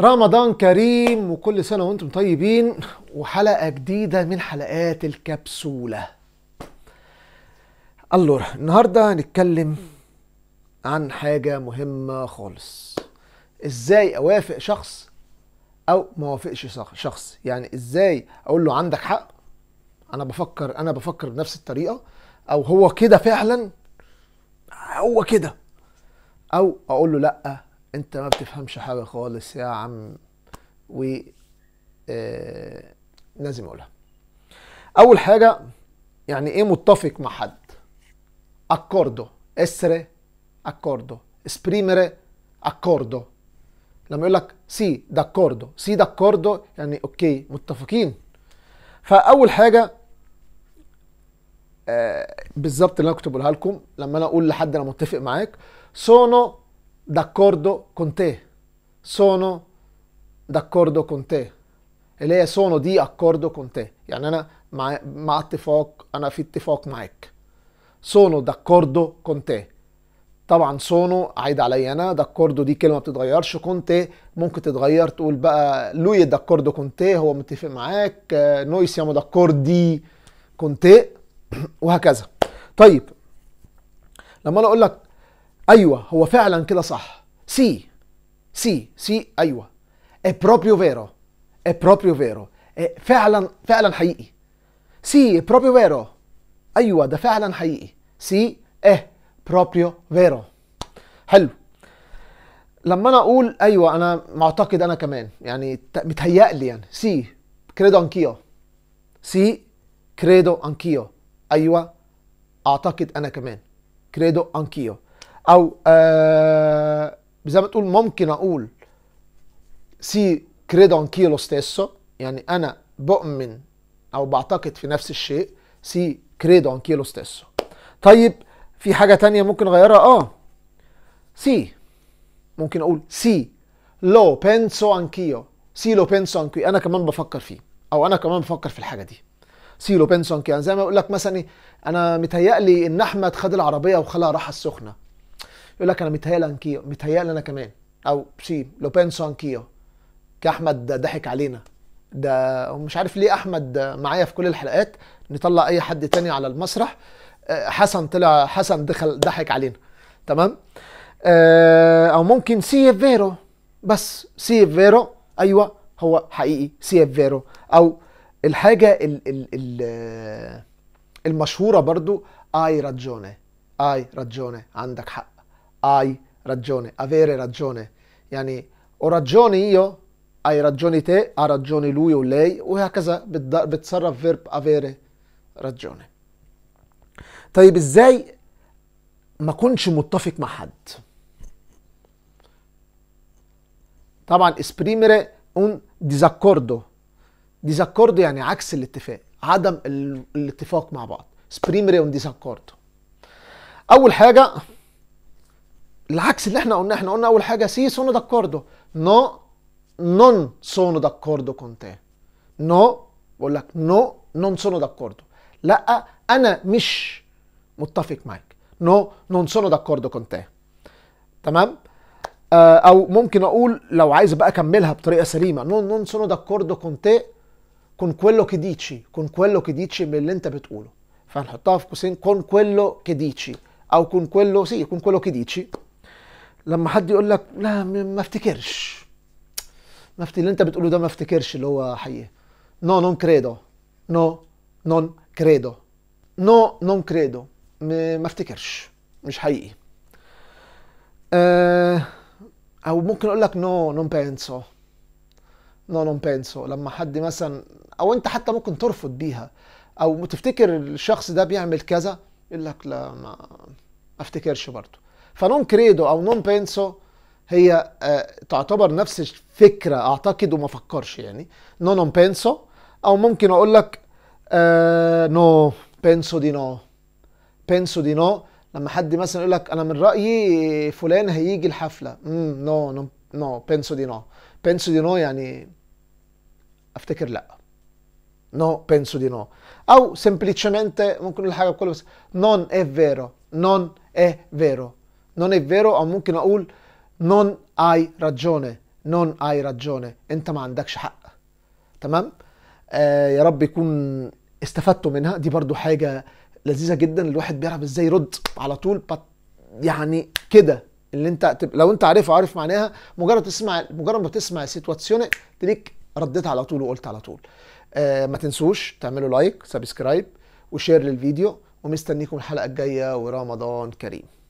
رمضان كريم وكل سنة وانتم طيبين وحلقة جديدة من حلقات الكبسولة اللور النهاردة هنتكلم عن حاجة مهمة خالص ازاي اوافق شخص او ما اوافقش شخص يعني ازاي اقول له عندك حق انا بفكر انا بفكر بنفس الطريقة او هو كده فعلا هو كده او اقول له لا انت ما بتفهمش حاجه خالص يا عم و آه، لازم اقولها اول حاجه يعني ايه متفق مع حد اكوردو اسري اكوردو اسبريمري اكوردو لما يقول لك سي داكوردو سي داكوردو يعني اوكي متفقين فاول حاجه آه، بالظبط اللي انا كنت بقولها لكم لما انا اقول لحد انا متفق معاك سونو d'accordo con te, sono d'accordo con te اللي e هي sono دي accordo con te يعني انا مع مع اتفاق انا في اتفاق معاك sono d'accordo con te طبعا sono عايد عليا انا d'accordo دي كلمه ما بتتغيرش كنت ممكن تتغير تقول بقى lui d'accordo con te هو متفق معاك noi siamo d'accordi con te وهكذا طيب لما انا اقول لك ايوه هو فعلا كده صح سي سي سي ايوه اي بروبيو فيرو اي بروبيو فيرو فعلا فعلا حقيقي سي بروبيو فيرو ايوه ده فعلا حقيقي سي اه بروبيو فيرو حلو لما انا اقول ايوه انا معتقد انا كمان يعني متهيألي يعني سي كريدو انكيو سي كريدو انكيو ايوه اعتقد انا كمان كريدو انكيو او آه زي ما تقول ممكن اقول سي كريدو ان كيلو ستيسو يعني انا بؤمن او بعتقد في نفس الشيء سي كريدو ان كيلو ستيسو طيب في حاجه تانية ممكن اغيرها اه سي ممكن اقول سي لو بنسو انكيو سي لو بنسو انكيو انا كمان بفكر فيه او انا كمان بفكر في الحاجه دي سي لو بنسو انكيو يعني زي ما اقول لك مثلا إيه، انا متهيألي ان احمد خد العربيه وخلاها راحه السخنه يقول لك انا متهيألي انكيو متهيألي انا كمان او سي لو بينسو انكيو كاحمد ضحك علينا ده ومش عارف ليه احمد معايا في كل الحلقات نطلع اي حد تاني على المسرح آه، حسن طلع حسن دخل ضحك علينا تمام آه، او ممكن سي فيرو بس سي فيرو ايوه هو حقيقي سي فيرو او الحاجه ال ال ال آه، المشهوره برضو اي راجوني اي راجوني عندك حق hai ragione, avere ragione. يعني ho ragione io, hai ragione te, ha ragione lui o lei وهكذا بتصرف فيرب avere ragione. طيب ازاي ما كنش متفق مع حد؟ طبعا esprimere un disaccordo disaccordo يعني عكس الاتفاق عدم الاتفاق مع بعض esprimere un disaccordo اول حاجه العكس اللي احنا قلناه احنا قلنا اول حاجه سي سونو داكوردو نو نون سونو داكوردو كونتي نو بقول لك نو نون سونو داكوردو لا انا مش متفق معاك نو نون سونو داكوردو كونتي تمام آه، او ممكن اقول لو عايز بقى اكملها بطريقه سليمه نون نون سونو داكوردو كونتي كون كويلو كديتشي كون كويلو كديتشي من اللي انت بتقوله فهنحطها في قوسين كون كويلو كديتشي او كون كويلو سي كون كويلو كديتشي لما حد يقول لك لا ما افتكرش ما افتكر اللي انت بتقوله ده ما افتكرش اللي هو حقيقي نو نون كريدو نو نون كريدو نو نون كريدو ما افتكرش مش حقيقي آه، او ممكن اقول لك نو نون بينسو نو نون بينسو لما حد مثلا او انت حتى ممكن ترفض بيها او تفتكر الشخص ده بيعمل كذا يقول لك لا ما افتكرش برضه فنون كريدو او نون بينسو هي آه، تعتبر نفس الفكره اعتقد وما فكرش يعني نو نون بينسو او ممكن اقول لك آه، نو بينسو دي نو بينسو دي نو لما حد مثلا يقول لك انا من رايي فلان هيجي الحفله امم نو نو نو بينسو دي نو بينسو دي نو يعني افتكر لا نو بينسو دي نو او سمبليتشمنت ممكن الحاجه حاجه بكل بس نون اي فيرو نون اي فيرو non è vero او ممكن اقول non hai ragione non hai ragione انت ما عندكش حق تمام آه يا رب يكون استفدتوا منها دي برضو حاجه لذيذه جدا الواحد بيعرف ازاي يرد على طول بط... يعني كده اللي انت لو انت عارفها عارف معناها مجرد تسمع مجرد ما تسمع سيتواسيون تليك رديت على طول وقلت على طول آه ما تنسوش تعملوا لايك سبسكرايب وشير للفيديو ومستنيكم الحلقه الجايه ورمضان كريم